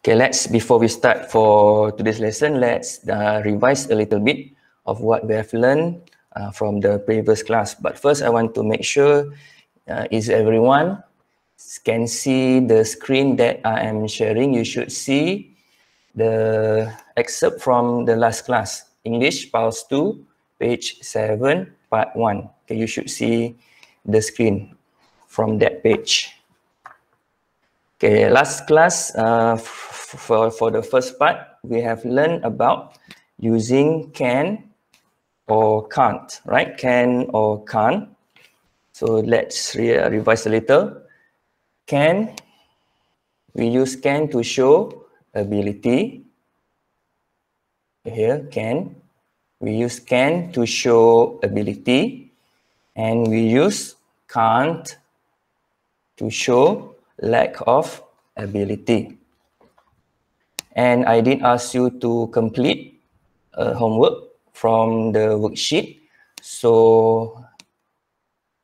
Okay, let's before we start for today's lesson, let's uh, revise a little bit of what we have learned uh, from the previous class. But first, I want to make sure uh, is everyone can see the screen that I am sharing. You should see the excerpt from the last class, English Pulse 2, page 7, part 1. Okay, you should see the screen from that page. Okay, last class uh, for, for the first part, we have learned about using can or can't, right? Can or can't. So let's re revise a little. Can, we use can to show ability. Here, can. We use can to show ability. And we use can't to show lack of ability. And I did ask you to complete a uh, homework from the worksheet. So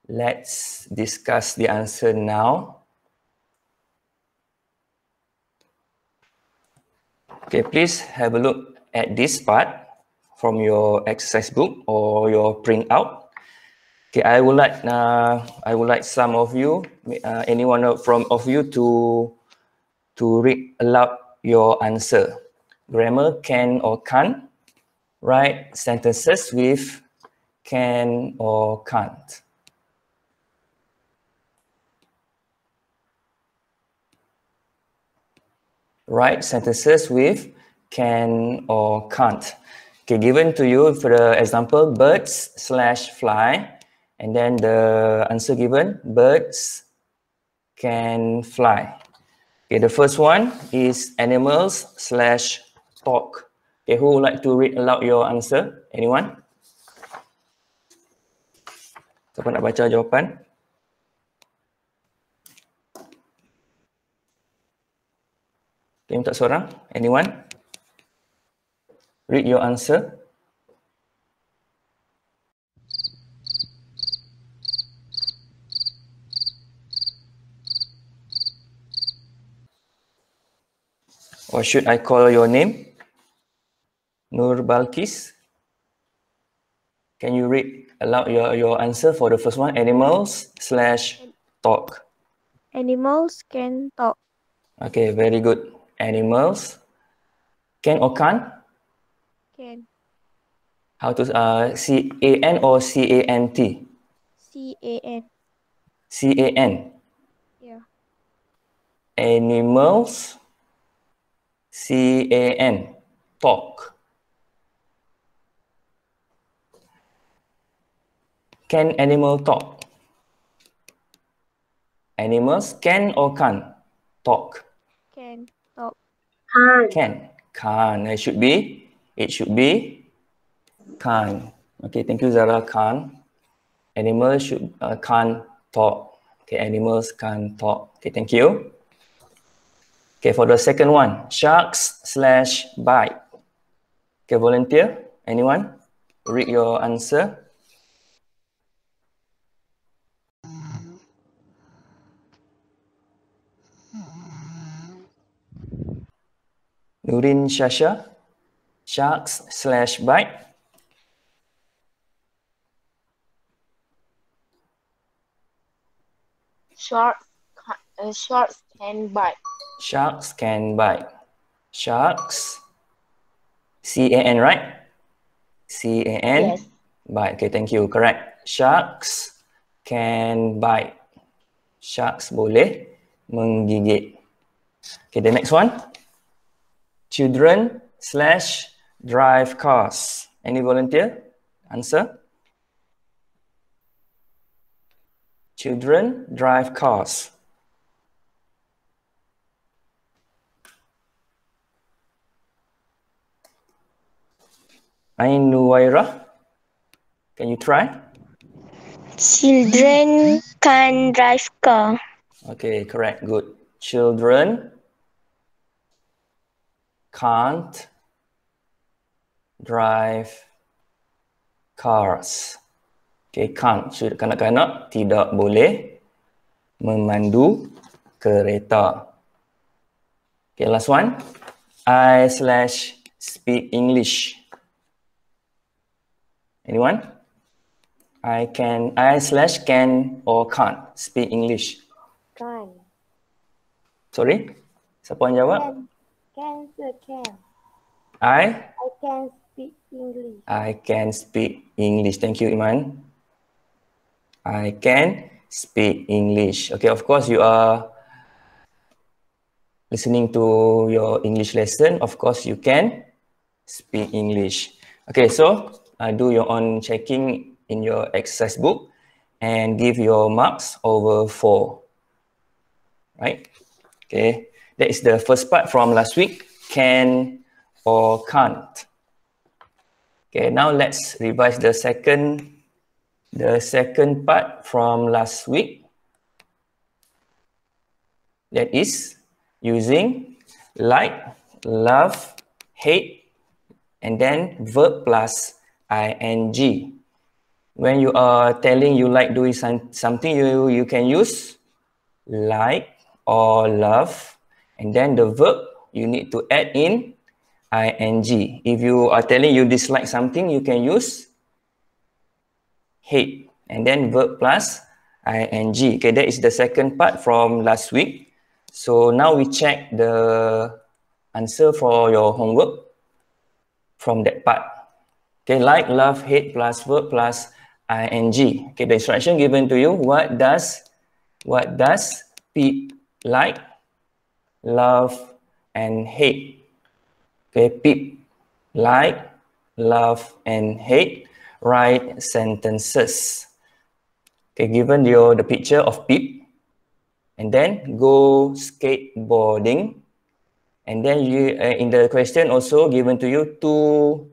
let's discuss the answer now. Okay, please have a look at this part from your exercise book or your printout. Okay, I would like uh, I would like some of you, uh, anyone from of you to to read aloud your answer. Grammar can or can't. Write sentences with can or can't. Write sentences with can or can't. Okay, given to you for the example, birds slash fly And then the answer given, birds can fly. Okay, the first one is animals slash talk. Okay, who would like to read aloud your answer? Anyone? Siapa nak baca jawapan? Okay, minta seorang. Anyone? Read your answer. Or should I call your name? Nur Balkis? Can you read aloud your, your answer for the first one? Animals slash talk. Animals can talk. Okay, very good. Animals. Can or can Can. How to uh C A N or C A N T? C A N. C A N. Yeah. Animals C A N, talk. Can animal talk? Animals can or can't talk? Can talk. Can. Can. Can. It should be. It should be. Can. Okay. Thank you, Zara. Can. Animals should uh, can't talk. Okay. Animals can't talk. Okay. Thank you. Okay, for the second one, sharks slash bite. Okay, volunteer, anyone? Read your answer. Nurin Shasha, sharks slash bite. Shark, uh, sharks can bite. Sharks can bite. Sharks. C A N right? C A N yes. bite. Okay, thank you. Correct. Sharks can bite. Sharks boleh menggigit. Okay, the next one. Children slash drive cars. Any volunteer? Answer. Children drive cars. Ain Nuwaira, can you try? Children can drive car. Okay, correct. Good. Children can't drive cars. Okay, can't. So, kanak-kanak tidak boleh memandu kereta. Okay, last one. I slash speak English. Anyone? I can, I slash can or can't speak English. Can. Sorry? Siapa yang jawab? Can. Can can? I? I can speak English. I can speak English. Thank you, Iman. I can speak English. Okay, of course you are listening to your English lesson. Of course you can speak English. Okay, so uh, do your own checking in your exercise book and give your marks over four. Right? Okay. That is the first part from last week. Can or can't. Okay, now let's revise the second the second part from last week. That is using like, love, hate, and then verb plus ing. When you are telling you like doing some, something, you you can use like or love, and then the verb you need to add in ing. If you are telling you dislike something, you can use hate, and then verb plus ing. Okay, that is the second part from last week. So now we check the answer for your homework from that part. Okay, like, love, hate, plus verb, plus ing. Okay, the instruction given to you, what does, what does Pete like, love, and hate? Okay, Pete like, love, and hate. Write sentences. Okay, given you the picture of Pete, and then go skateboarding. And then you uh, in the question also given to you two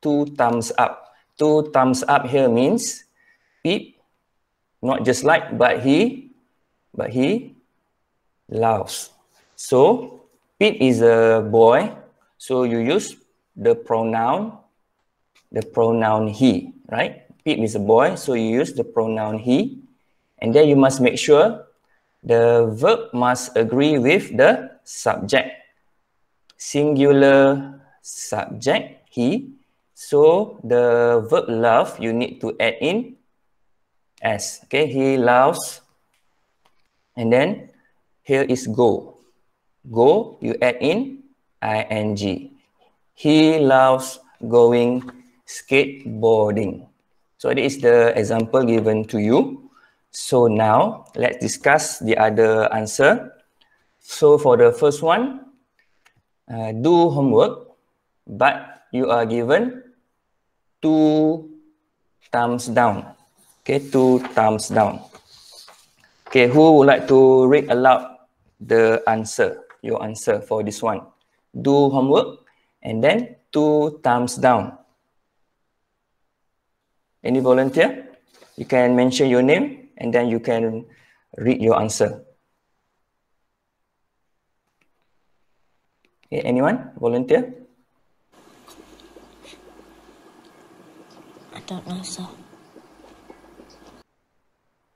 two thumbs up. Two thumbs up here means Pip not just like but he but he loves. So Pip is a boy. So you use the pronoun the pronoun he, right? Pip is a boy, so you use the pronoun he. And then you must make sure the verb must agree with the subject. Singular subject, he. So the verb love you need to add in s. Okay, he loves. And then here is go. Go you add in ing. He loves going skateboarding. So this is the example given to you. So now let's discuss the other answer. So for the first one, uh, do homework, but you are given two thumbs down. Okay, two thumbs down. Okay, who would like to read aloud the answer, your answer for this one? Do homework and then two thumbs down. Any volunteer? You can mention your name and then you can read your answer. Okay, anyone? Volunteer? tak rasa.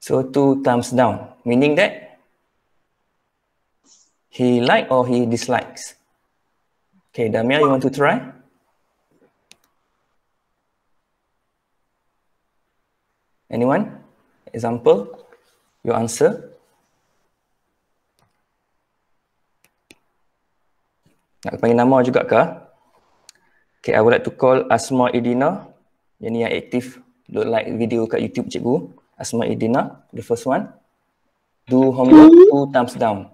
So two thumbs down. Meaning that he like or he dislikes. Okay, Damia, you want to try? Anyone? Example? Your answer? Nak panggil nama juga ke? Okay, I would like to call Asma Idina. Yang ni yang aktif, don't like video kat YouTube cikgu. Asma Idina, the first one. Do homework two thumbs down.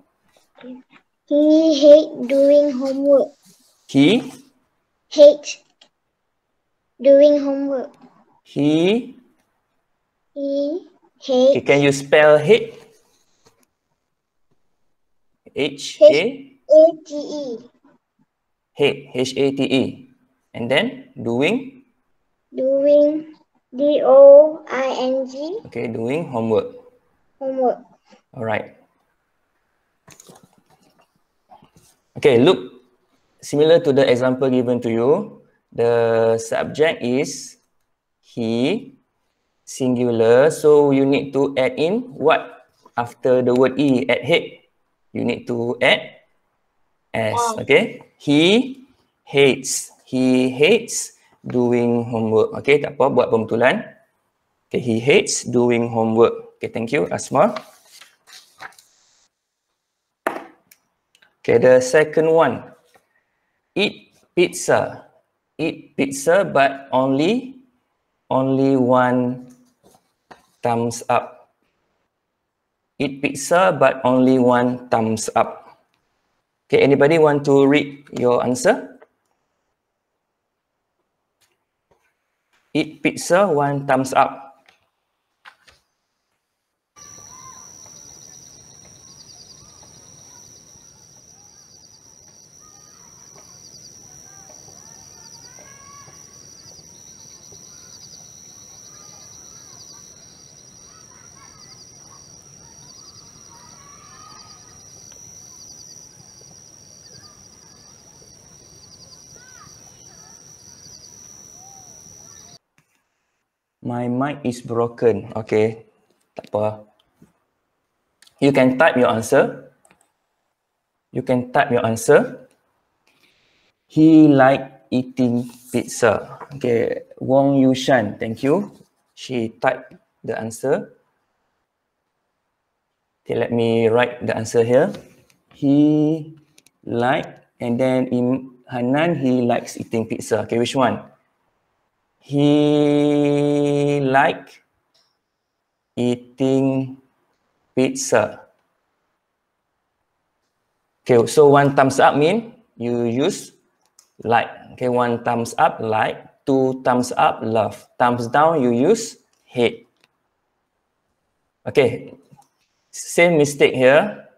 He hate doing homework. He? Hate doing homework. He? He hate. Okay, can you spell hate? H H A T E. Hate, H A T E. And then doing? Doing D O I N G. Okay, doing homework. Homework. Alright. Okay, look similar to the example given to you. The subject is he singular. So you need to add in what after the word e at head. You need to add s. Okay, he hates. He hates doing homework. Okay, tak apa, buat pembetulan. Okay, he hates doing homework. Okay, thank you, Asma. Okay, the second one. Eat pizza. Eat pizza, but only only one thumbs up. Eat pizza, but only one thumbs up. Okay, anybody want to read your answer? eat pizza one thumbs up My mic is broken. Okay. Tak apa. You can type your answer. You can type your answer. He like eating pizza. Okay. Wong Yushan. Thank you. She type the answer. Okay. Let me write the answer here. He like and then in Hanan, he likes eating pizza. Okay. Which one? he like eating pizza. Okay, so one thumbs up mean you use like. Okay, one thumbs up like, two thumbs up love, thumbs down you use hate. Okay, same mistake here.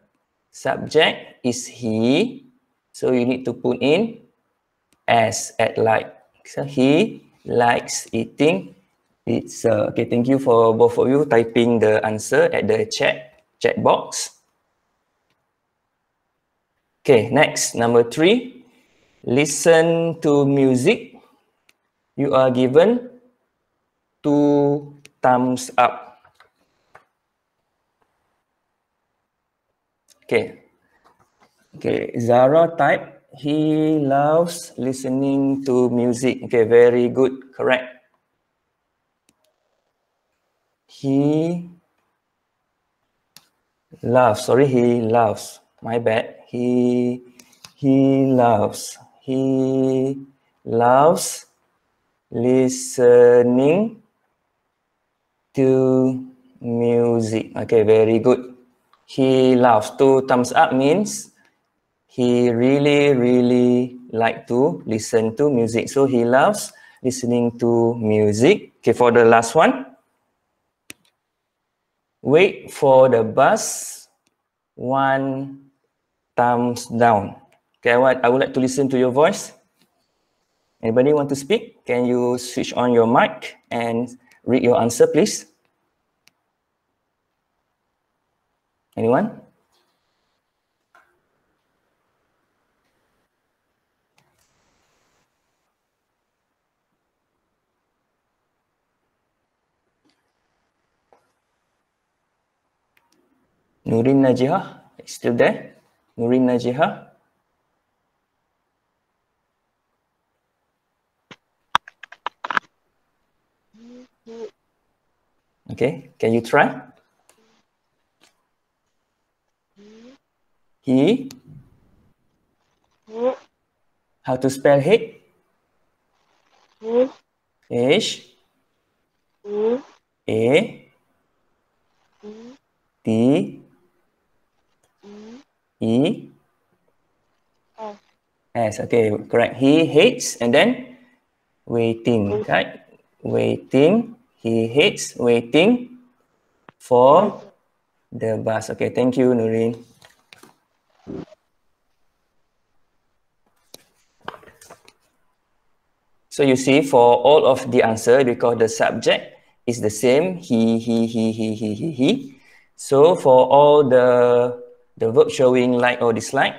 Subject is he, so you need to put in as at like. So he likes eating. It's uh, okay. Thank you for both of you typing the answer at the chat chat box. Okay, next number three. Listen to music. You are given two thumbs up. Okay. Okay, Zara type he loves listening to music. Okay, very good, correct. He loves, sorry, he loves, my bad. He, he loves, he loves listening to music. Okay, very good. He loves. Two thumbs up means he really, really like to listen to music. So he loves listening to music. Okay, for the last one. Wait for the bus. One thumbs down. Okay, I, want, I would like to listen to your voice. Anybody want to speak? Can you switch on your mic and read your answer, please? Anyone? Nurin Najiha, still there? Nurin Najiha? Okay, can you try? He? How to spell he? H A T he. Oh. Yes, okay, correct. He hates and then waiting, right? Waiting. He hates waiting for the bus. Okay, thank you, Noreen. So you see, for all of the answer, because the subject is the same, he, he, he, he, he, he, he. So for all the the verb showing like or dislike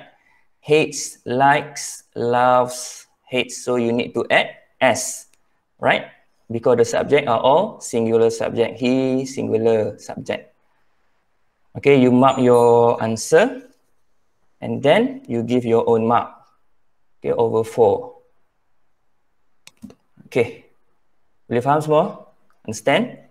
hates likes loves hates so you need to add s right because the subject are all singular subject he singular subject okay you mark your answer and then you give your own mark okay over four okay boleh faham semua understand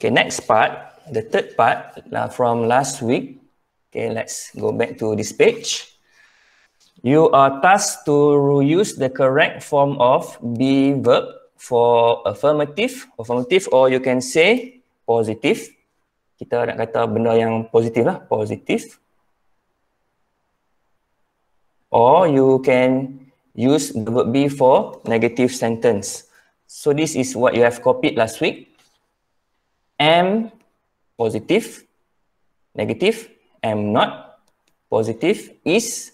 Okay, next part, the third part uh, from last week. Okay, let's go back to this page. You are tasked to use the correct form of be verb for affirmative, affirmative or you can say positive. Kita nak kata benda yang positif lah, positive. Or you can use the verb be for negative sentence. So this is what you have copied last week. m positive, negative, m not, positive is,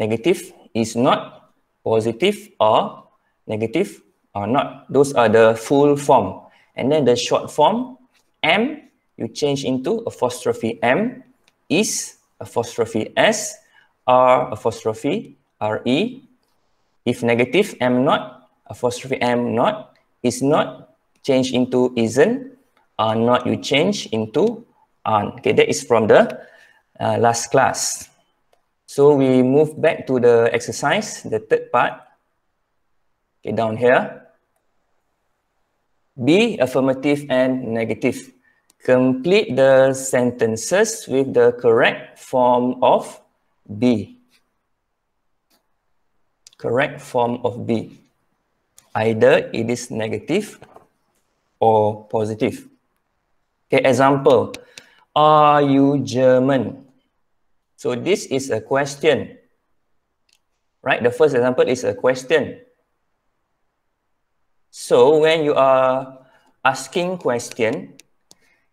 negative is not, positive or, negative or not. Those are the full form. And then the short form, m, you change into apostrophe m, is, apostrophe s, r, apostrophe re. If negative, m not, apostrophe m not, is not, change into isn't, are uh, not you change into aren't. Uh, okay, that is from the uh, last class. So we move back to the exercise, the third part. Okay, down here. B, affirmative and negative. Complete the sentences with the correct form of B. Correct form of B. Either it is negative or positive. Okay, example, are you German? So this is a question, right? The first example is a question. So when you are asking question,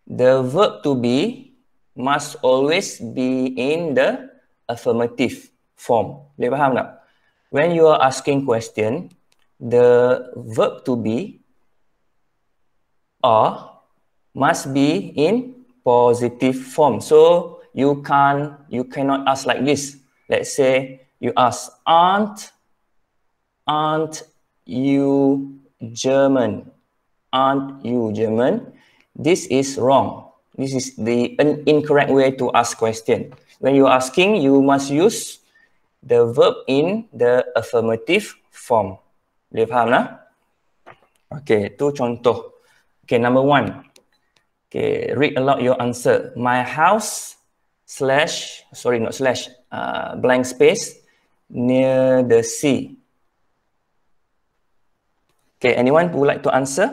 the verb to be must always be in the affirmative form. faham tak? When you are asking question, the verb to be are must be in positive form. So you can you cannot ask like this. Let's say you ask, aren't aren't you German? Aren't you German? This is wrong. This is the an incorrect way to ask question. When you asking, you must use the verb in the affirmative form. Boleh faham Okay, tu contoh. Okay, number one. Okay, read aloud your answer. My house slash, sorry, not slash, uh, blank space near the sea. Okay, anyone who would like to answer?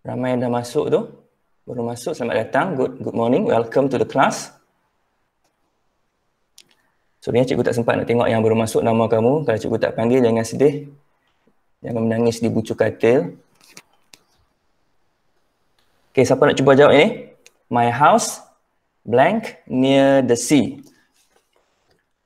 Ramai yang dah masuk tu. Baru masuk, selamat datang. Good good morning, welcome to the class. Sorry, cikgu tak sempat nak tengok yang baru masuk nama kamu. Kalau cikgu tak panggil, jangan sedih. Jangan menangis di bucu katil. Okay, siapa nak cuba jawab ini? My house blank near the sea.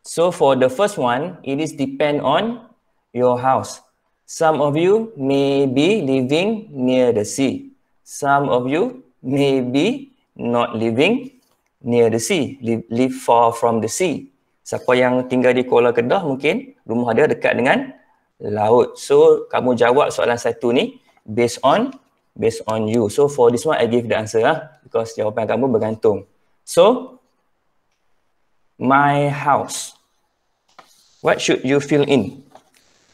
So for the first one, it is depend on your house. Some of you may be living near the sea. Some of you may be not living near the sea, live, live far from the sea. Siapa yang tinggal di Kuala Kedah mungkin rumah dia dekat dengan laut. So kamu jawab soalan satu ni based on based on you. So for this one I give the answer lah because jawapan kamu bergantung. So my house. What should you fill in?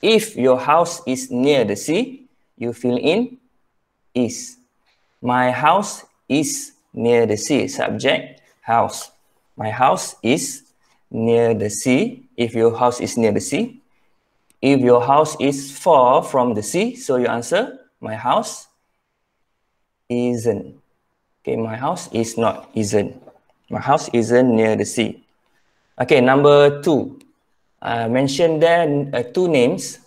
If your house is near the sea, you fill in is. My house is near the sea. Subject house. My house is near the sea. If your house is near the sea, If your house is far from the sea, so you answer, my house isn't. Okay, my house is not, isn't. My house isn't near the sea. Okay, number two. I mentioned there uh, two names.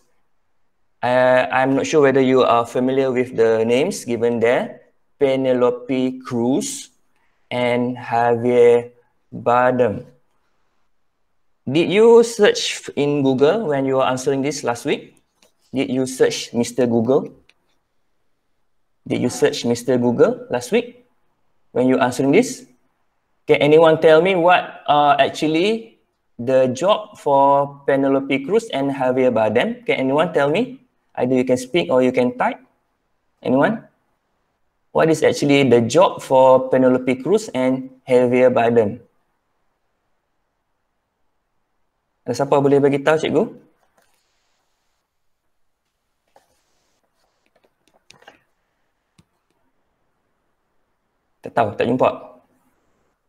Uh, I'm not sure whether you are familiar with the names given there. Penelope Cruz and Javier Bardem. Did you search in Google when you were answering this last week? Did you search Mr. Google? Did you search Mr. Google last week when you answering this? Can anyone tell me what uh, actually the job for Penelope Cruz and Javier Bardem? Can anyone tell me? Either you can speak or you can type. Anyone? What is actually the job for Penelope Cruz and Javier Bardem? Ada siapa boleh bagi tahu cikgu? Tak tahu, tak jumpa.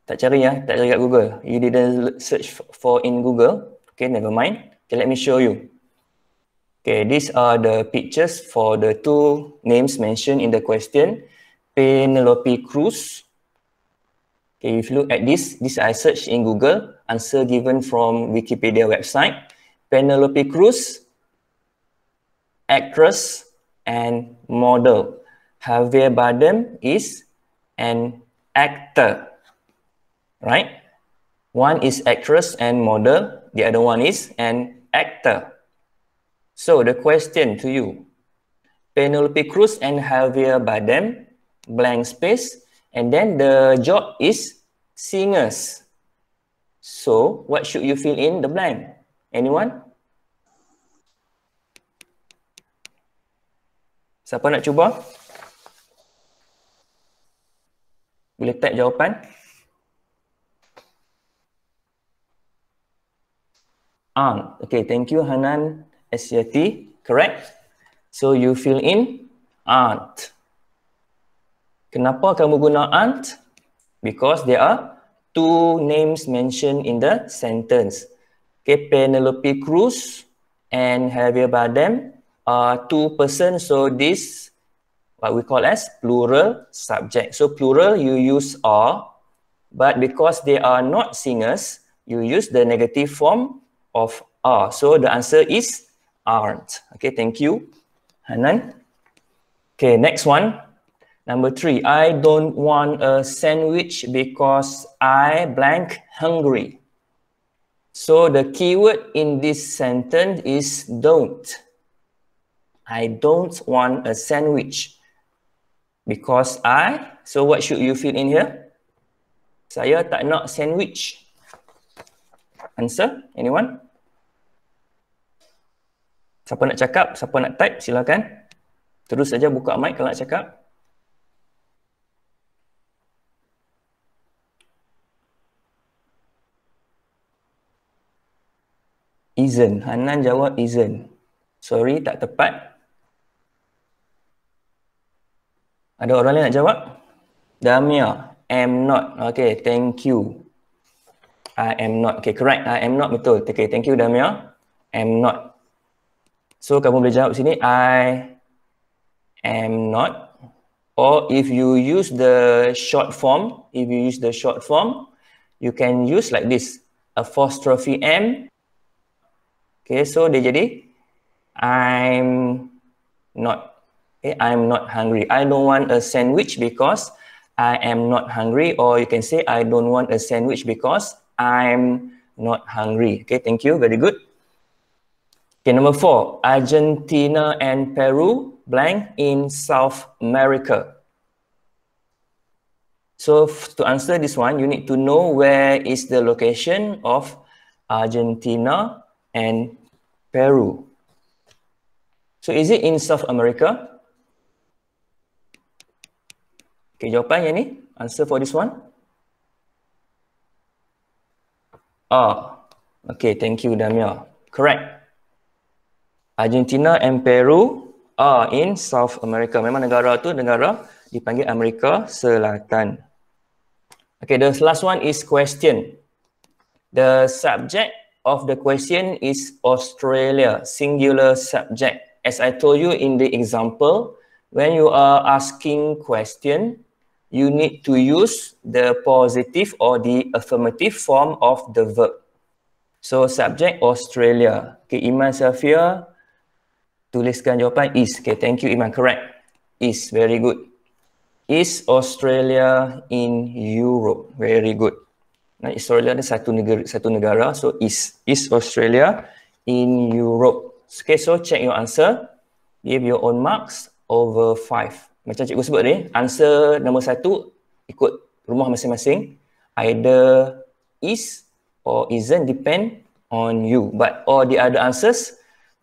Tak cari ya, tak cari kat Google. You didn't search for in Google. Okay, never mind. Okay, let me show you. Okay, these are the pictures for the two names mentioned in the question. Penelope Cruz Okay, if you look at this, this I searched in Google, answer given from Wikipedia website. Penelope Cruz, actress and model. Javier Bardem is an actor, right? One is actress and model, the other one is an actor. So the question to you, Penelope Cruz and Javier Bardem, blank space, and then the job is singers. So what should you fill in the blank? Anyone? Siapa nak cuba? Boleh type jawapan? Ah, okay. Thank you, Hanan Asyati. Correct. So you fill in aunt. Kenapa kamu guna aren't? Because there are two names mentioned in the sentence. Okay, Penelope Cruz and Javier Bardem are two persons. So this what we call as plural subject. So plural you use are, but because they are not singers, you use the negative form of are. So the answer is aren't. Okay, thank you. Hanan. Okay, next one. Number three, I don't want a sandwich because I blank hungry. So the keyword in this sentence is don't. I don't want a sandwich because I. So what should you fill in here? Saya tak nak sandwich. Answer, anyone? Siapa nak cakap? Siapa nak type? Silakan. Terus saja buka mic kalau nak cakap. isn't. Hanan jawab isn't. Sorry, tak tepat. Ada orang lain nak jawab? Damia, am not. Okay, thank you. I am not. Okay, correct. I am not betul. Okay, thank you Damia. Am not. So, kamu boleh jawab sini. I am not. Or if you use the short form, if you use the short form, you can use like this. Apostrophe M, Okay, so dia jadi I'm not okay, eh, I'm not hungry. I don't want a sandwich because I am not hungry or you can say I don't want a sandwich because I'm not hungry. Okay, thank you. Very good. Okay, number four, Argentina and Peru blank in South America. So to answer this one, you need to know where is the location of Argentina and Peru. So is it in South America? Okay, jawapan yang ni, answer for this one. Ah, oh, okay, thank you Damia. Correct. Argentina and Peru are in South America. Memang negara tu negara dipanggil Amerika Selatan. Okay, the last one is question. The subject of the question is Australia, singular subject. As I told you in the example, when you are asking question, you need to use the positive or the affirmative form of the verb. So, subject Australia. Okay, Iman Safia, tuliskan jawapan is. Okay, thank you Iman, correct. Is, very good. Is Australia in Europe? Very good. Nah, Australia ni satu negara, satu negara. So East East Australia in Europe. Okay, so check your answer. Give your own marks over five. Macam cikgu sebut ni, answer nombor satu ikut rumah masing-masing. Either is or isn't depend on you. But all the other answers,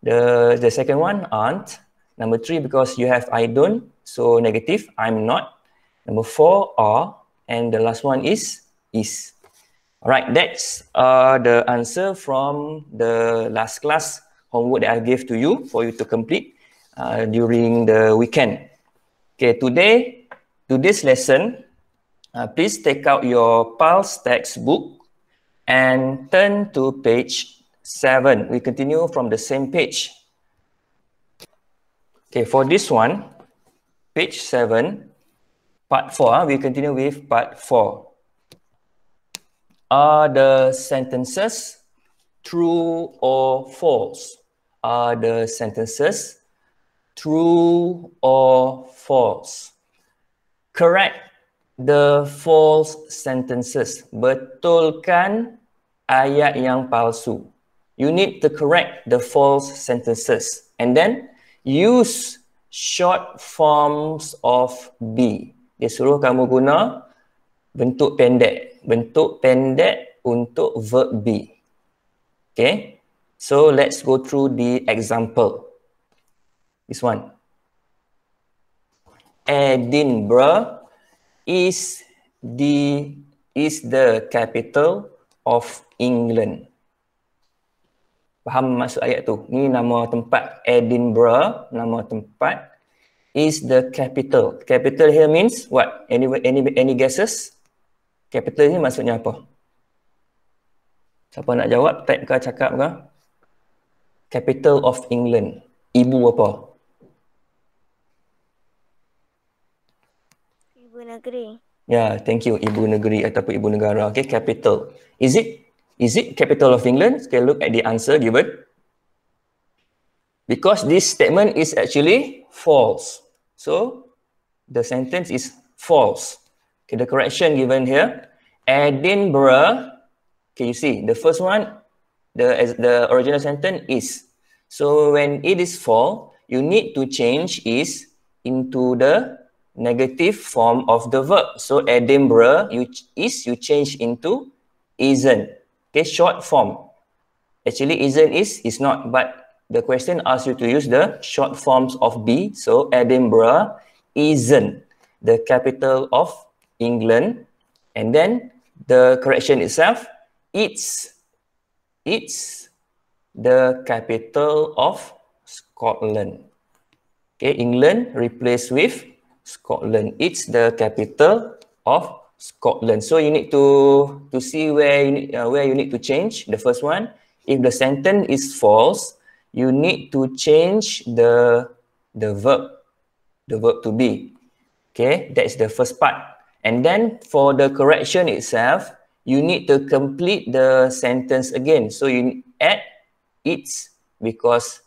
the the second one aren't. Number three, because you have I don't, so negative, I'm not. Number four, are. And the last one is, is. Alright, that's uh, the answer from the last class homework that I gave to you for you to complete uh, during the weekend. Okay, today, today's lesson, uh, please take out your PULSE textbook and turn to page 7. We continue from the same page. Okay, for this one, page 7, part 4, uh, ah, we continue with part 4. Are the sentences true or false? Are the sentences true or false? Correct the false sentences. Betulkan ayat yang palsu. You need to correct the false sentences and then use short forms of be. Dia suruh kamu guna bentuk pendek bentuk pendek untuk verb be. Okay. So let's go through the example. This one. Edinburgh is the is the capital of England. Faham maksud ayat tu? Ni nama tempat Edinburgh, nama tempat is the capital. Capital here means what? Any any any guesses? Capital ni maksudnya apa? Siapa nak jawab, tag ke cakap ke? Capital of England. Ibu apa? Ibu negeri. Ya, yeah, thank you. Ibu negeri ataupun ibu negara. Okay, capital. Is it is it capital of England? Okay, look at the answer given. Because this statement is actually false. So, the sentence is false. Okay, the correction given here, Edinburgh. Okay, you see the first one, the as the original sentence is. So when it is for, you need to change is into the negative form of the verb. So Edinburgh you is you change into isn't. Okay, short form. Actually, isn't is is not, but the question asks you to use the short forms of be. So Edinburgh isn't the capital of England, and then the correction itself, it's it's the capital of Scotland. Okay, England replaced with Scotland. It's the capital of Scotland. So you need to to see where you need, uh, where you need to change the first one. If the sentence is false, you need to change the the verb the verb to be. Okay, that's the first part. And then for the correction itself, you need to complete the sentence again. So you add its because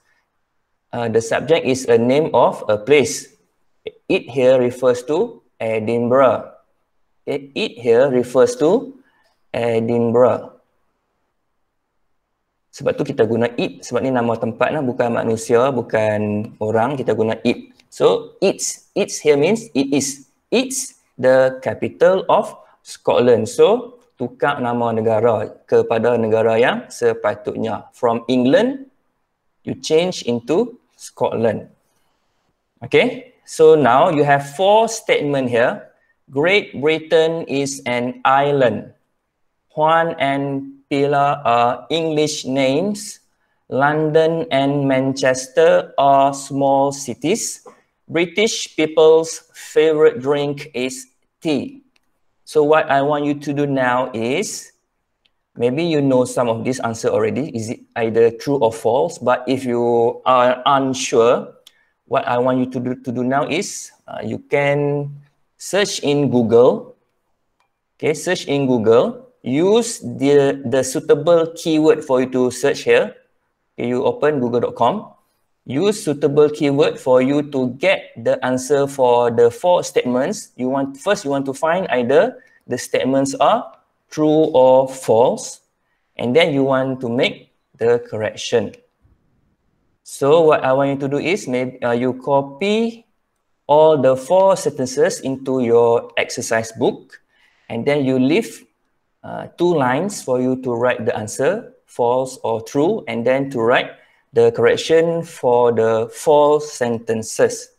uh, the subject is a name of a place. It here refers to Edinburgh. Eh, it here refers to Edinburgh. Sebab tu kita guna it. Sebab ni nama tempat lah. Bukan manusia, bukan orang. Kita guna it. So, it's. It's here means it is. It's the capital of Scotland. So, tukar nama negara kepada negara yang sepatutnya. From England, you change into Scotland. Okay, so now you have four statement here. Great Britain is an island. Juan and Pila are English names. London and Manchester are small cities. British people's favorite drink is tea. So what I want you to do now is, maybe you know some of this answer already, is it either true or false, but if you are unsure, what I want you to do, to do now is, uh, you can search in Google, okay, search in Google, use the, the suitable keyword for you to search here, okay, you open google.com, use suitable keyword for you to get the answer for the four statements. You want First, you want to find either the statements are true or false, and then you want to make the correction. So what I want you to do is maybe uh, you copy all the four sentences into your exercise book, and then you leave uh, two lines for you to write the answer, false or true, and then to write the correction for the false sentences.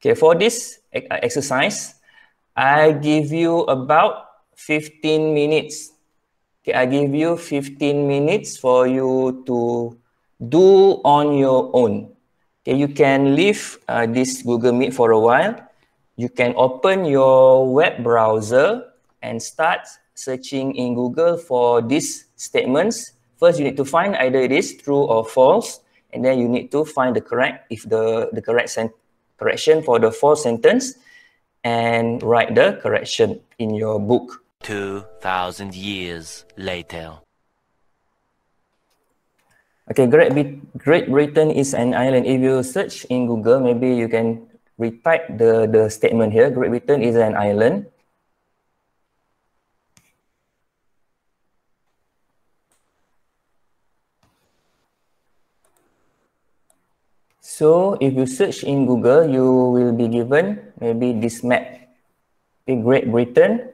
Okay, for this uh, exercise, I give you about 15 minutes. Okay, I give you 15 minutes for you to do on your own. Okay, you can leave uh, this Google Meet for a while. You can open your web browser and start searching in Google for these statements First, you need to find either it is true or false, and then you need to find the correct, if the, the correct sen correction for the false sentence, and write the correction in your book. 2,000 years later. Okay, Great, Great Britain is an island. If you search in Google, maybe you can retype the, the statement here. Great Britain is an island. So if you search in Google, you will be given maybe this map. Okay, Great Britain.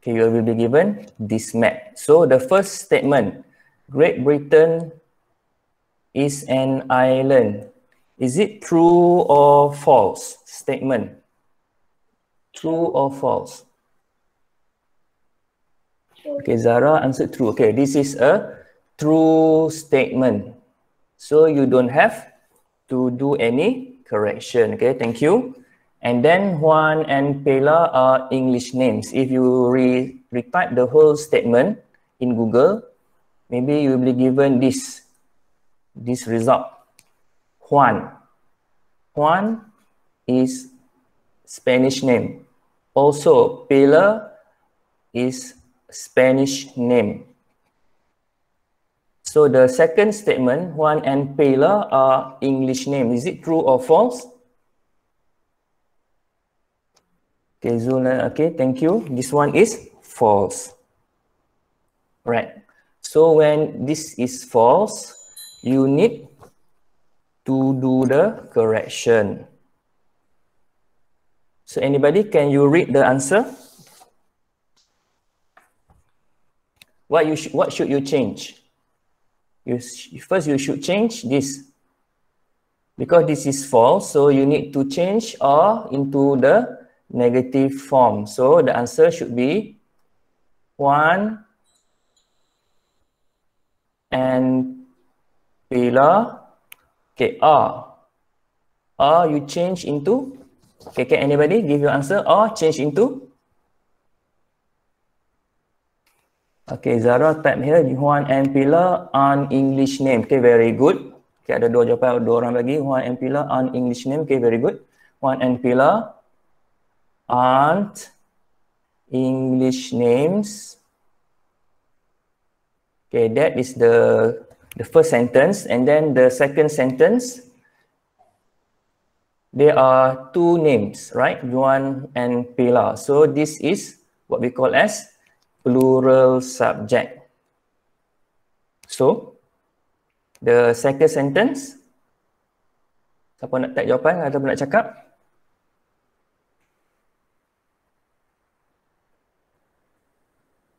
Okay, you will be given this map. So the first statement, Great Britain is an island. Is it true or false statement? True or false? Okay, Zara answered true. Okay, this is a true statement. So you don't have to do any correction. Okay, thank you. And then Juan and Pela are English names. If you re retype the whole statement in Google, maybe you will be given this, this result. Juan. Juan is Spanish name. Also, Pela is Spanish name. So the second statement, Juan and Pela are English name. Is it true or false? Okay, Zul, uh, okay, thank you. This one is false. Right. So when this is false, you need to do the correction. So anybody, can you read the answer? What you sh what should you change? you first you should change this because this is false so you need to change or into the negative form so the answer should be one and pillar okay or or you change into okay can anybody give your answer or change into Okay, Zara type here, Juan and Pillar on English name. Okay, very good. Okay, ada dua jawapan, dua orang lagi. Juan and Pillar on English name. Okay, very good. Juan and Pillar aren't English names. Okay, that is the the first sentence. And then the second sentence, there are two names, right? Juan and Pillar. So this is what we call as plural subject. So, the second sentence, siapa nak tag jawapan, ada nak cakap?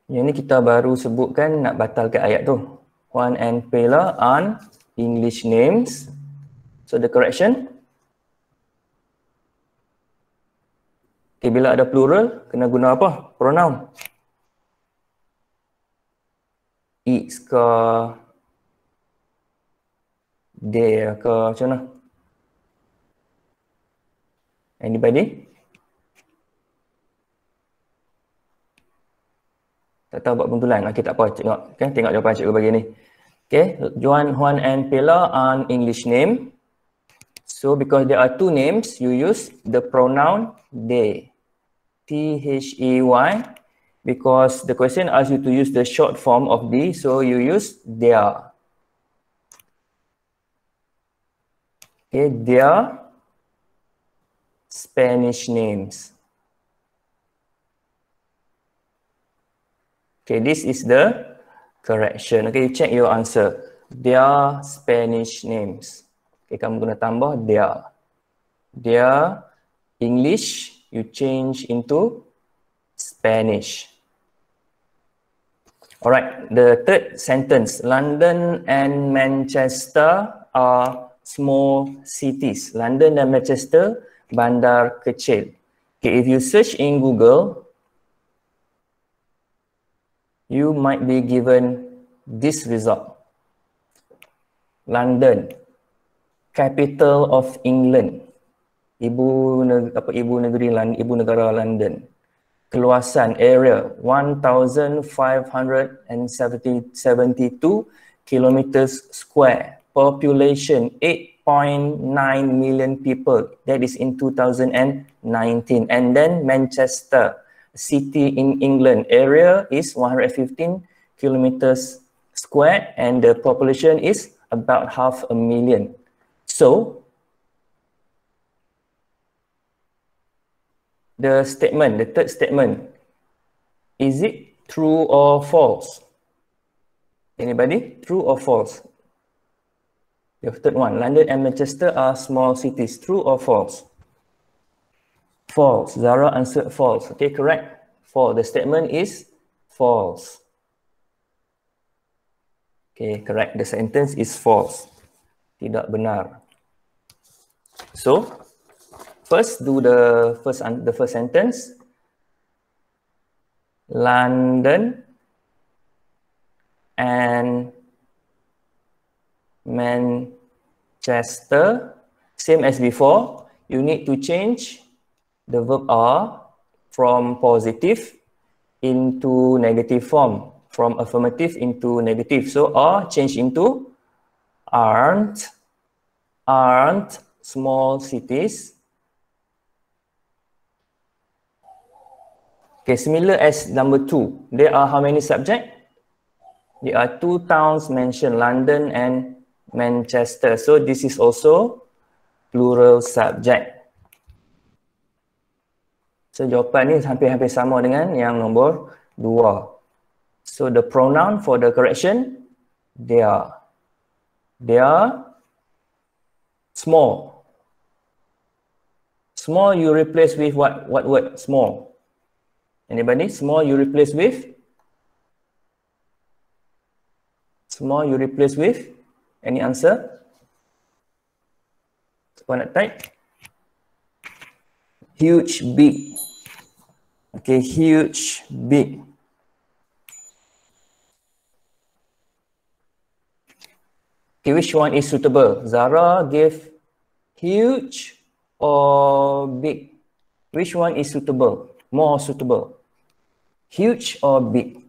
Yang ni kita baru sebutkan nak batalkan ayat tu. Juan and Pela on English names. So the correction. Okay, bila ada plural, kena guna apa? Pronoun. X ke D ke macam mana Anybody? Tak tahu buat pentulan, okay, tak apa tengok okay, Tengok jawapan cikgu bagi ni Okay, Juan, Juan and Pela on English name So because there are two names, you use the pronoun they T-H-E-Y because the question asks you to use the short form of the, so you use their. Okay, their Spanish names. Okay, this is the correction. Okay, you check your answer. Their Spanish names. Okay, kamu guna tambah their. Their English, you change into Spanish. Spanish. Alright, the third sentence London and Manchester are small cities. London and Manchester, bandar kecil. Okay, if you search in Google, you might be given this result London, capital of England. Ibu, apa, ibu negeri, ibu negara London keluasan area 1,572 km square. Population 8.9 million people. That is in 2019. And then Manchester, city in England. Area is 115 km square and the population is about half a million. So the statement, the third statement. Is it true or false? Anybody? True or false? The third one, London and Manchester are small cities. True or false? False. Zara answered false. Okay, correct. False. The statement is false. Okay, correct. The sentence is false. Tidak benar. So, First, do the first the first sentence. London and Manchester. Same as before, you need to change the verb are from positive into negative form, from affirmative into negative. So are change into aren't, aren't small cities Okay, similar as number two, there are how many subject? There are two towns mentioned, London and Manchester. So this is also plural subject. So jawapan ni hampir-hampir sama dengan yang nombor dua. So the pronoun for the correction, they are. They are small. Small you replace with what, what word? Small. Small. Anybody? Small you replace with? Small you replace with? Any answer? Siapa nak type? Huge, big. Okay, huge, big. Okay, which one is suitable? Zara give huge or big? Which one is suitable? More suitable? huge or big?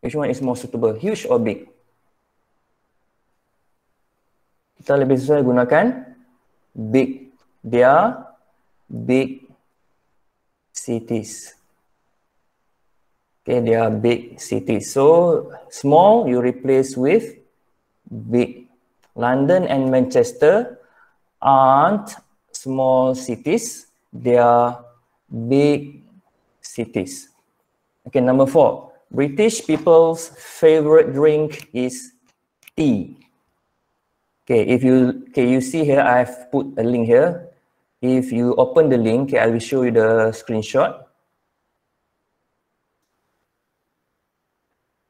Which one is more suitable, huge or big? Kita lebih sesuai gunakan big. They are big cities. Okay, they are big cities. So, small you replace with big. London and Manchester aren't small cities. their big cities. Okay, number four, British people's favorite drink is tea. Okay, if you okay, you see here, I've put a link here. If you open the link, I will show you the screenshot.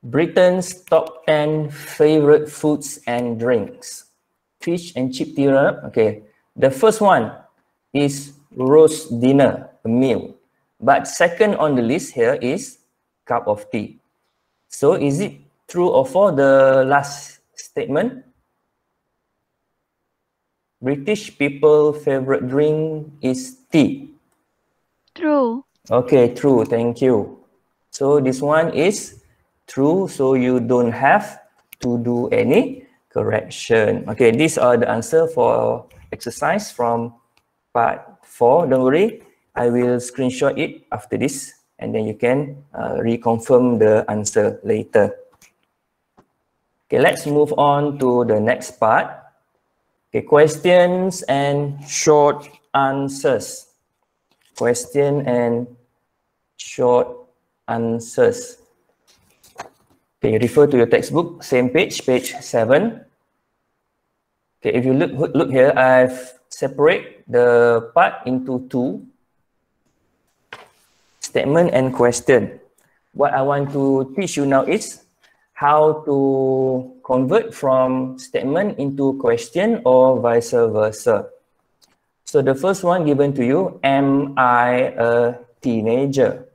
Britain's top 10 favorite foods and drinks. Fish and chip tea. Okay, the first one is roast dinner, a meal. But second on the list here is cup of tea. So is it true or false the last statement? British people favorite drink is tea. True. Okay, true. Thank you. So this one is true. So you don't have to do any correction. Okay, these are the answer for exercise from part four, don't worry. I will screenshot it after this and then you can uh, reconfirm the answer later. Okay, let's move on to the next part. Okay, questions and short answers. Question and short answers. Okay, you refer to your textbook, same page, page seven. Okay, if you look look here, I've separate the part into two statement and question what i want to teach you now is how to convert from statement into question or vice versa so the first one given to you am i a teenager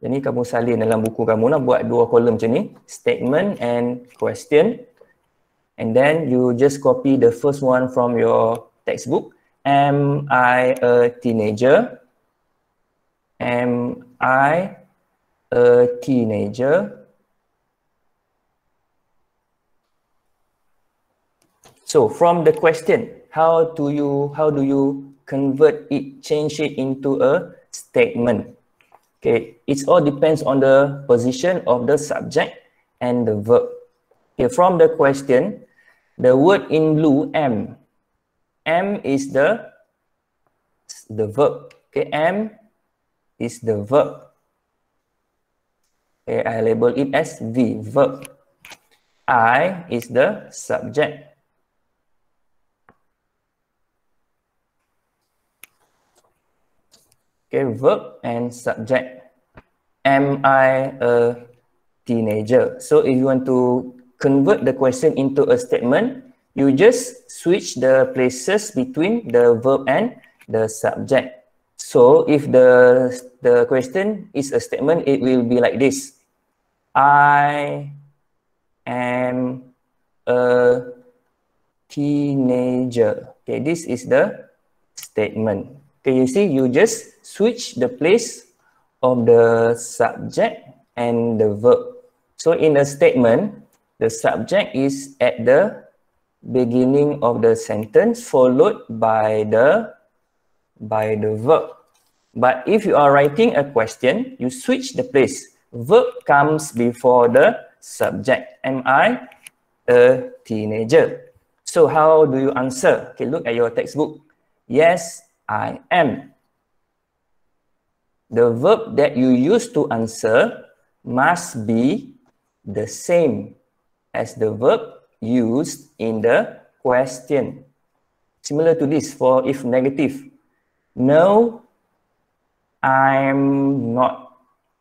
jadi kamu salin dalam buku kamu nak lah, buat dua kolom macam ni statement and question And then you just copy the first one from your textbook. Am I a teenager? Am I a teenager? So from the question, how do you how do you convert it, change it into a statement? Okay, it all depends on the position of the subject and the verb. Okay, from the question, the word in blue, am. Am is the, the verb. Okay, am is the verb. Okay, I label it as the verb. I is the subject. Okay, verb and subject. Am I a teenager? So if you want to convert the question into a statement, you just switch the places between the verb and the subject. So if the, the question is a statement, it will be like this. I am a teenager. Okay, this is the statement. Okay, you see, you just switch the place of the subject and the verb. So in a statement, the subject is at the beginning of the sentence followed by the by the verb. But if you are writing a question, you switch the place. Verb comes before the subject. Am I a teenager? So how do you answer? Okay, look at your textbook. Yes, I am. The verb that you use to answer must be the same as the verb used in the question. Similar to this for if negative. No, I'm not.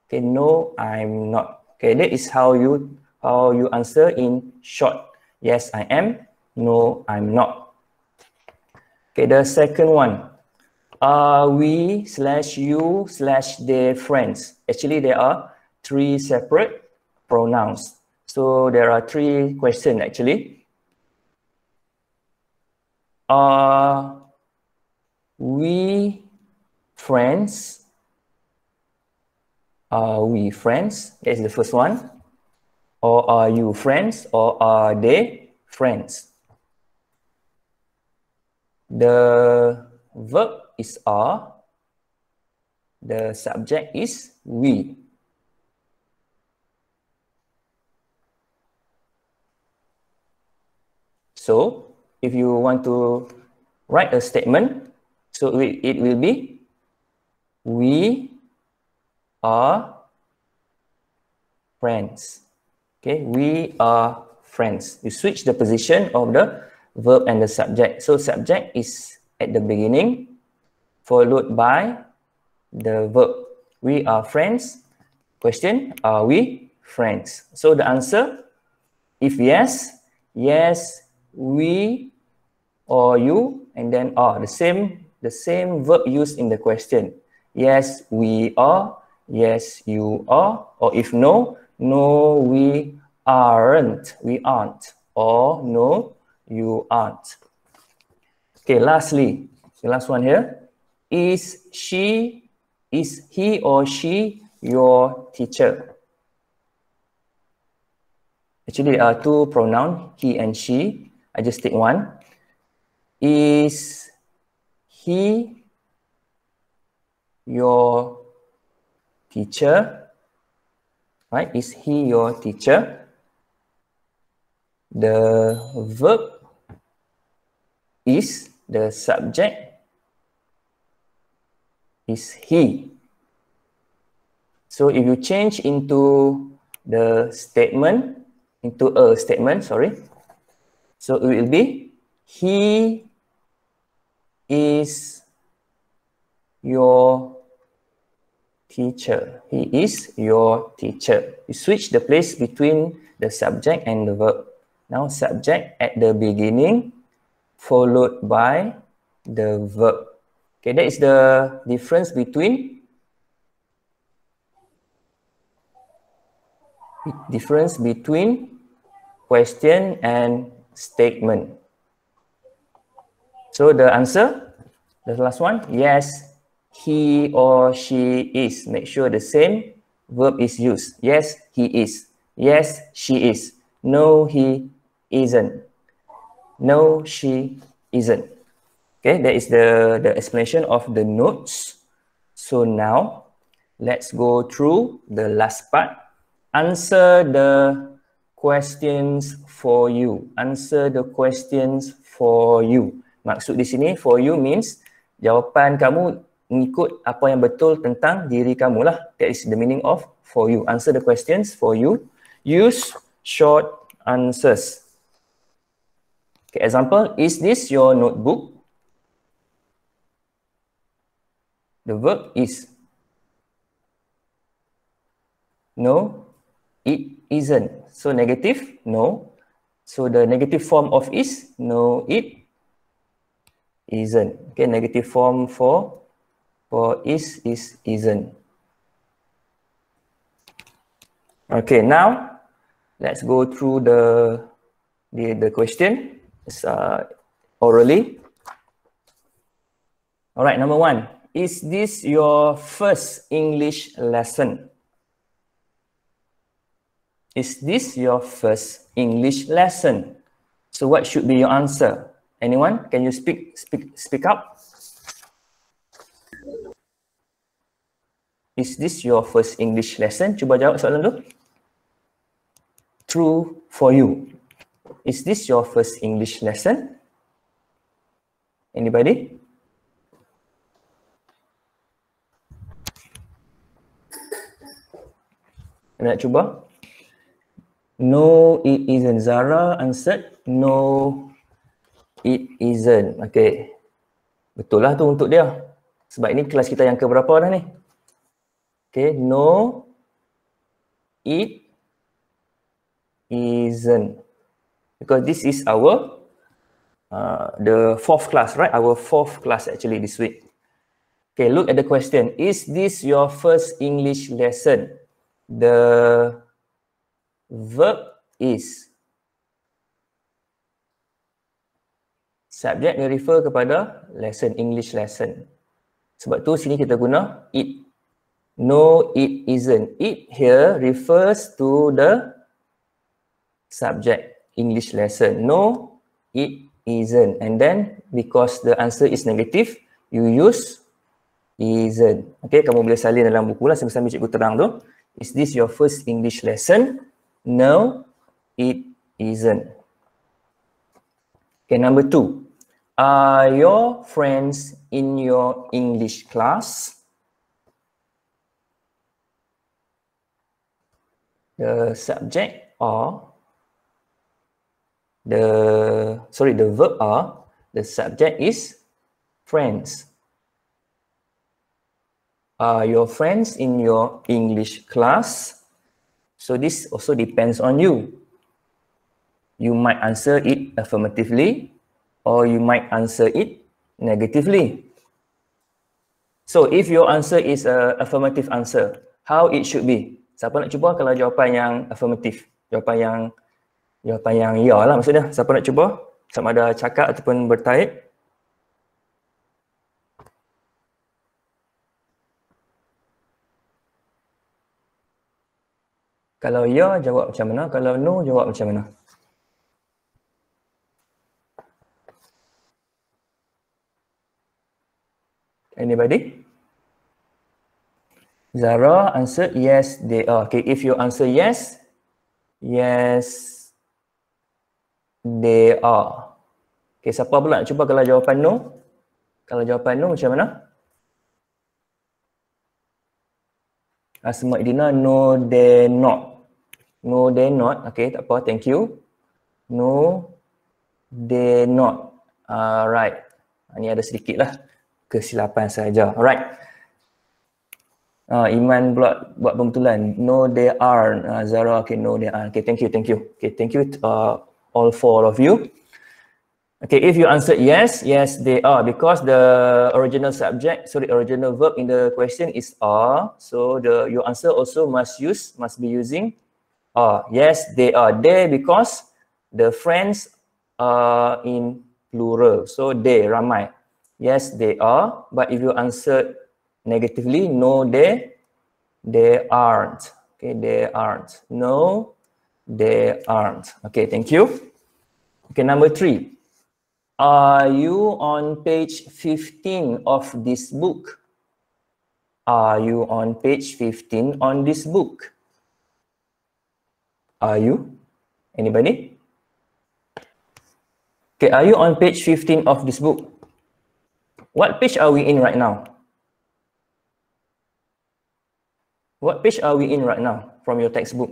Okay, no, I'm not. Okay, that is how you how you answer in short. Yes, I am. No, I'm not. Okay, the second one. Are we slash you slash their friends? Actually, there are three separate pronouns. So there are three questions actually. Are uh, we friends? Are we friends? That's the first one. Or are you friends? Or are they friends? The verb is are. The subject is we. So if you want to write a statement, so it, it will be, we are friends. Okay, we are friends. You switch the position of the verb and the subject. So subject is at the beginning, followed by the verb. We are friends. Question, are we friends? So the answer, if yes, yes, we or you and then are the same the same verb used in the question yes we are yes you are or if no no we aren't we aren't or no you aren't okay lastly the last one here is she is he or she your teacher actually there are two pronouns he and she I just take one. Is he your teacher? Right? Is he your teacher? The verb is the subject. Is he? So if you change into the statement into a statement, sorry, So it will be he is your teacher. He is your teacher. You switch the place between the subject and the verb. Now subject at the beginning followed by the verb. Okay, that is the difference between difference between question and statement. So the answer, the last one, yes, he or she is. Make sure the same verb is used. Yes, he is. Yes, she is. No, he isn't. No, she isn't. Okay, that is the, the explanation of the notes. So now, let's go through the last part. Answer the questions for you. Answer the questions for you. Maksud di sini for you means jawapan kamu mengikut apa yang betul tentang diri kamu lah. That is the meaning of for you. Answer the questions for you. Use short answers. Okay, example, is this your notebook? The verb is. No, it isn't. So negative, no. So the negative form of is, no, it isn't. Okay, negative form for for is is isn't. Okay, now let's go through the the, the question it's, uh, orally. All right, number one, is this your first English lesson? Is this your first English lesson? So what should be your answer? Anyone? Can you speak speak speak up? Is this your first English lesson? Cuba jawab soalan tu. True for you. Is this your first English lesson? Anybody? Nak cuba? No, it isn't. Zara answered, no, it isn't. Okay. Betul lah tu untuk dia. Sebab ini kelas kita yang keberapa dah ni. Okay, no, it isn't. Because this is our, uh, the fourth class, right? Our fourth class actually this week. Okay, look at the question. Is this your first English lesson? The verb is. Subjek ni refer kepada lesson, English lesson. Sebab tu sini kita guna it. No, it isn't. It here refers to the subject, English lesson. No, it isn't. And then because the answer is negative, you use isn't. Okay, kamu boleh salin dalam buku lah sambil-sambil cikgu terang tu. Is this your first English lesson? No, it isn't. Okay, number two. Are your friends in your English class? The subject or the, sorry, the verb are, the subject is friends. Are your friends in your English class? So this also depends on you. You might answer it affirmatively or you might answer it negatively. So if your answer is a affirmative answer, how it should be? Siapa nak cuba kalau jawapan yang affirmative? Jawapan yang jawapan yang ya lah maksudnya. Siapa nak cuba? Sama ada cakap ataupun bertaip. Kalau ya, jawab macam mana? Kalau no, jawab macam mana? Anybody? Zara answer yes they are. Okay, if you answer yes, yes they are. Okay, siapa pula? Cuba kalau jawapan no. Kalau jawapan no macam mana? Asma ah, Idina, no they not. No, they not. Okay, tak apa. Thank you. No, they not. Alright. Ah, Ini ah, ada sedikit lah kesilapan saja. Alright. Uh, Iman pula buat pembetulan. No, they are. Uh, Zara, okay, no, they are. Okay, thank you, thank you. Okay, thank you to, uh, all four of you. Okay, if you answer yes, yes, they are. Because the original subject, sorry, original verb in the question is are. So, the your answer also must use, must be using Oh Yes, they are. there because the friends are in plural. So they, ramai. Yes, they are. But if you answer negatively, no, they, they aren't. Okay, they aren't. No, they aren't. Okay, thank you. Okay, number three. Are you on page 15 of this book? Are you on page 15 on this book? Are you? Anybody? Okay, are you on page 15 of this book? What page are we in right now? What page are we in right now from your textbook?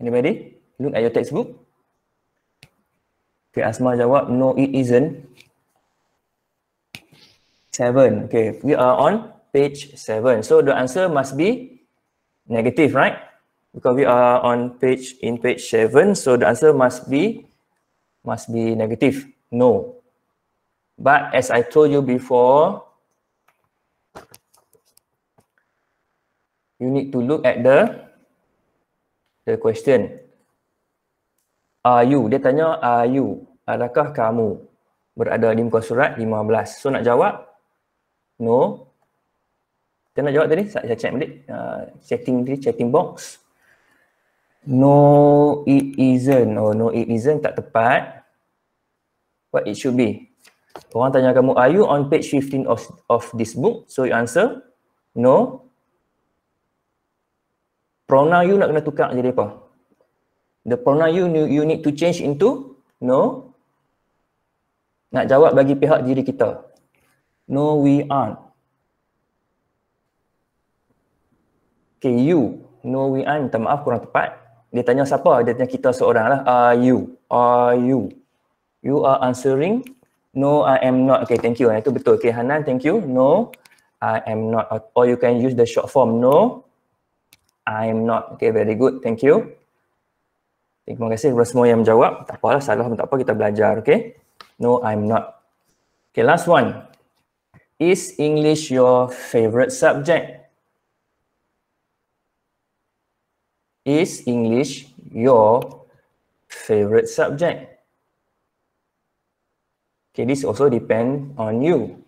Anybody? Look at your textbook. Okay, Asma jawab, no it isn't. Seven. Okay, we are on page seven. So the answer must be negative, right? Because we are on page in page seven, so the answer must be must be negative. No. But as I told you before, you need to look at the the question. Are you? Dia tanya, are you? Adakah kamu berada di muka surat 15? So nak jawab? No, saya nak jawab tadi, saya check balik. Uh, ah, chatting tadi, chatting box. No, it isn't. Oh, no, it isn't. Tak tepat. What it should be. Orang tanya kamu, are you on page 15 of, of this book? So, you answer, no. Pronoun you nak kena tukar jadi apa? The pronoun you, you need to change into no. Nak jawab bagi pihak diri kita. No, we aren't. okay you no we I minta maaf kurang tepat dia tanya siapa dia tanya kita seorang lah are you are you you are answering no I am not okay thank you eh, itu betul okay Hanan thank you no I am not or you can use the short form no I am not okay very good thank you Terima kasih kepada semua yang menjawab. Tak apalah, salah pun tak apa, kita belajar, okay? No, I am not. Okay, last one. Is English your favorite subject? is English your favourite subject? Okay, this also depend on you,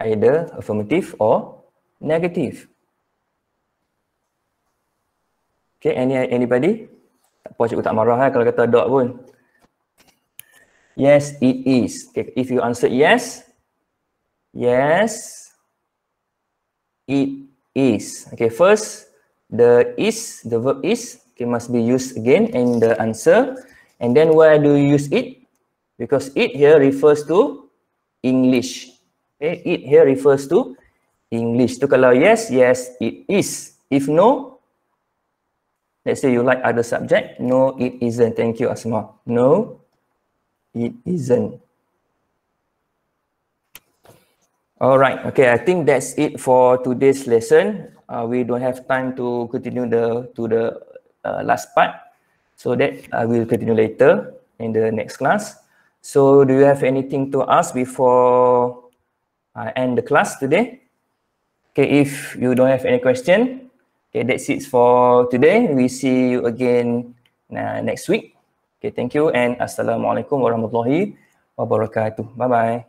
either affirmative or negative. Okay, any anybody? Tak apa, cikgu tak marah lah kalau kata dok pun. Yes, it is. Okay, if you answer yes, yes, it is. Okay, first, the is the verb is okay, must be used again in the answer and then why do you use it because it here refers to english okay it here refers to english so kalau yes yes it is if no let's say you like other subject no it isn't thank you asma no it isn't All right. Okay. I think that's it for today's lesson. Uh, we don't have time to continue the to the uh, last part, so that I uh, will continue later in the next class. So, do you have anything to ask before I end the class today? Okay. If you don't have any question, okay, that's it for today. We see you again uh, next week. Okay. Thank you and assalamualaikum warahmatullahi wabarakatuh. Bye bye.